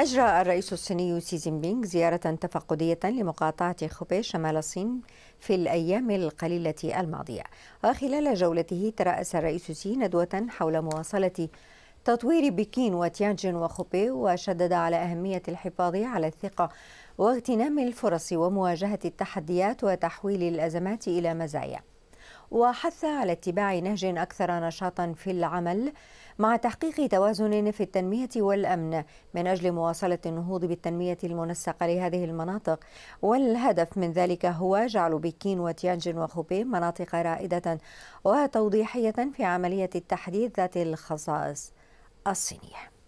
أجرى الرئيس الصيني سي جين بينغ زيارة تفقدية لمقاطعة خوبي شمال الصين في الأيام القليلة الماضية وخلال جولته ترأس الرئيس سي ندوة حول مواصلة تطوير بكين وتيانجن وخوبي وشدد على أهمية الحفاظ على الثقة واغتنام الفرص ومواجهة التحديات وتحويل الأزمات إلى مزايا وحث على اتباع نهج أكثر نشاطا في العمل مع تحقيق توازن في التنمية والأمن من أجل مواصلة النهوض بالتنمية المنسقة لهذه المناطق والهدف من ذلك هو جعل بكين وتيانجن وخوبي مناطق رائدة وتوضيحية في عملية التحديد ذات الخصائص الصينية